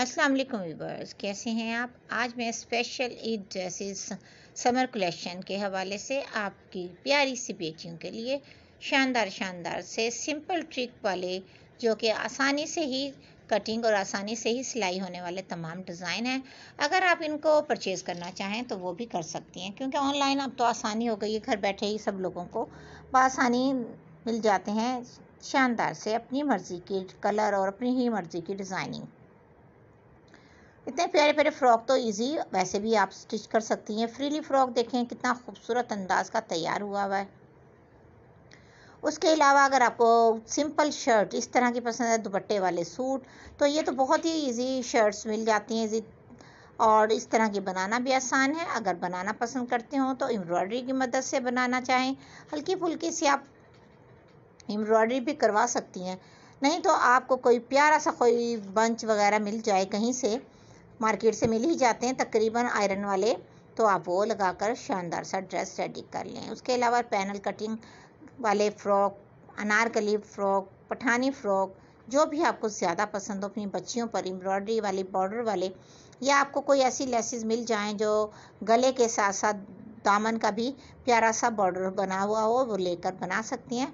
अस्सलाम वालेकुम व्यूवर्स कैसे हैं आप आज मैं special Eid dresses summer collection के हवाले से आपकी प्यारी सी बेटियों के लिए शानदार शानदार से सिंपल ट्रिक वाले जो कि आसानी से ही कटिंग और आसानी से ही सिलाई होने वाले तमाम डिज़ाइन हैं अगर आप इनको परचेज़ करना चाहें तो वो भी कर सकती हैं क्योंकि ऑनलाइन अब तो आसानी हो गई है घर बैठे ही सब लोगों को बसानी मिल जाते हैं शानदार से अपनी मर्ज़ी के कलर और अपनी ही मर्ज़ी की डिज़ाइनिंग इतने प्यारे प्यारे फ्रॉक तो इजी वैसे भी आप स्टिच कर सकती हैं फ्रीली फ्रॉक देखें कितना खूबसूरत अंदाज का तैयार हुआ हुआ है उसके अलावा अगर आपको सिंपल शर्ट इस तरह की पसंद है दुपट्टे वाले सूट तो ये तो बहुत ही इजी शर्ट्स मिल जाती हैं इजी और इस तरह की बनाना भी आसान है अगर बनाना पसंद करते हो तो एम्ब्रॉयडरी की मदद से बनाना चाहें हल्की फुल्की से आप एम्ब्रॉयडरी भी करवा सकती हैं नहीं तो आपको कोई प्यारा सा कोई बंच वगैरह मिल जाए कहीं से मार्केट से मिल ही जाते हैं तकरीबन आयरन वाले तो आप वो लगा कर शानदार सा ड्रेस रेडी कर लें उसके अलावा पैनल कटिंग वाले frock anarkali frock Pathani frock जो भी आपको ज़्यादा पसंद हो अपनी बच्चियों पर एम्ब्रॉयडरी वाली बॉर्डर वाले या आपको कोई ऐसी लेसेस मिल जाएं जो गले के साथ साथ दामन का भी प्यारा सा बॉर्डर बना हुआ हो वो लेकर बना सकती हैं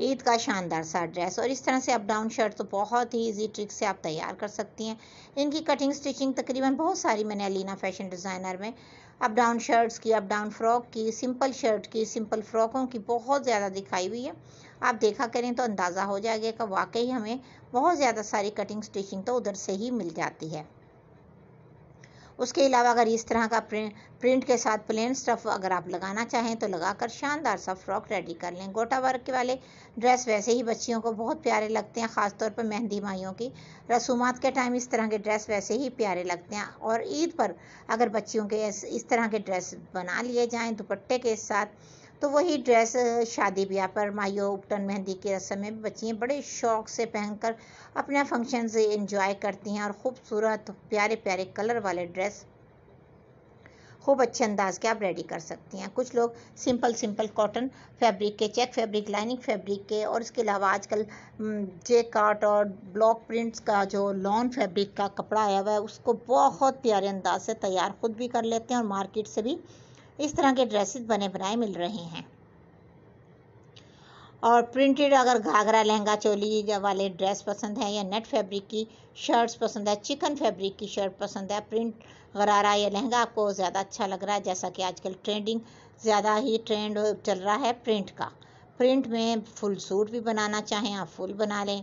ईद का शानदार सा ड्रेस और इस तरह से अप डाउन शर्ट तो बहुत ही ईजी ट्रिक से आप तैयार कर सकती हैं इनकी कटिंग स्टिचिंग तकरीबन बहुत सारी मैंने अलीना फैशन डिज़ाइनर में अप डाउन शर्ट्स की अप डाउन फ्रॉक की सिंपल शर्ट की सिंपल फ्रॉकों की बहुत ज़्यादा दिखाई हुई है आप देखा करें तो अंदाज़ा हो जाएगा कि वाकई हमें बहुत ज़्यादा सारी कटिंग स्टिचिंग तो उधर से ही मिल जाती है उसके अलावा अगर इस तरह का प्रिंट प्रिंट के साथ प्लेन स्टफ अगर आप लगाना चाहें तो लगाकर शानदार सा फ्रॉक रेडी कर लें गोटा वर्क के वाले ड्रेस वैसे ही बच्चियों को बहुत प्यारे लगते हैं ख़ासतौर पर मेहंदी माइयों की रसूमात के टाइम इस तरह के ड्रेस वैसे ही प्यारे लगते हैं और ईद पर अगर बच्चियों के इस तरह के ड्रेस बना लिए जाएँ दुपट्टे के साथ तो वही ड्रेस शादी ब्याह पर माइयों उपटन मेहंदी की रस्म में बच्चियाँ बड़े शौक से पहनकर अपने फंक्शन से इंजॉय करती हैं और खूबसूरत प्यारे प्यारे कलर वाले ड्रेस खूब अच्छे अंदाज के आप रेडी कर सकती हैं कुछ लोग सिंपल सिंपल कॉटन फैब्रिक के चेक फैब्रिक लाइनिंग फैब्रिक के और इसके अलावा आजकल जे काट और ब्लॉक प्रिंट्स का जो लॉन फैब्रिक का कपड़ा आया हुआ है उसको बहुत प्यारे अंदाज से तैयार खुद भी कर लेते हैं और मार्केट से भी इस तरह के ड्रेसेस बने बनाए मिल रहे हैं और प्रिंटेड अगर घाघरा लहंगा चोली वाले ड्रेस पसंद है या नेट फैब्रिक की शर्ट्स पसंद है चिकन फैब्रिक की शर्ट पसंद है प्रिंट गरारा या लहंगा आपको ज़्यादा अच्छा लग रहा है जैसा कि आजकल ट्रेंडिंग ज़्यादा ही ट्रेंड चल रहा है प्रिंट का प्रिंट में फुल सूट भी बनाना चाहें आप फुल बना लें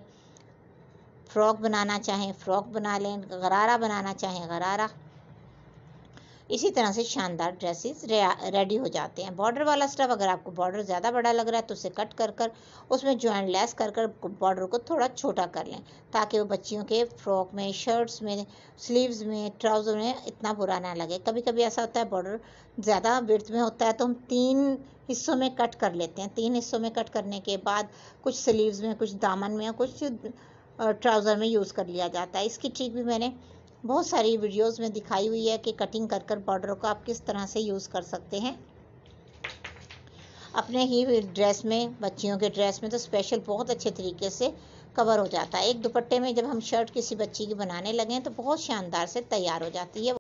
फ्रॉक बनाना चाहें फ्रॉक बना लें गरारा बनाना चाहें गरारा इसी तरह से शानदार ड्रेसेस रेडी हो जाते हैं बॉर्डर वाला स्टफ अगर आपको बॉर्डर ज़्यादा बड़ा लग रहा है तो उसे कट कर कर उसमें ज्वाइंट लेस कर कर बॉर्डर को थोड़ा छोटा कर लें ताकि वो बच्चियों के फ्रॉक में शर्ट्स में स्लीव्स में ट्राउज़र में इतना बुरा ना लगे कभी कभी ऐसा होता है बॉर्डर ज़्यादा विर्थ में होता है तो हम तीन हिस्सों में कट कर लेते हैं तीन हिस्सों में कट करने के बाद कुछ स्लीव्स में कुछ दामन में कुछ ट्राउज़र में यूज़ कर लिया जाता है इसकी ट्रिक भी मैंने बहुत सारी वीडियोस में दिखाई हुई है कि कटिंग कर कर बॉर्डरों को आप किस तरह से यूज़ कर सकते हैं अपने ही ड्रेस में बच्चियों के ड्रेस में तो स्पेशल बहुत अच्छे तरीके से कवर हो जाता है एक दुपट्टे में जब हम शर्ट किसी बच्ची की बनाने लगें तो बहुत शानदार से तैयार हो जाती है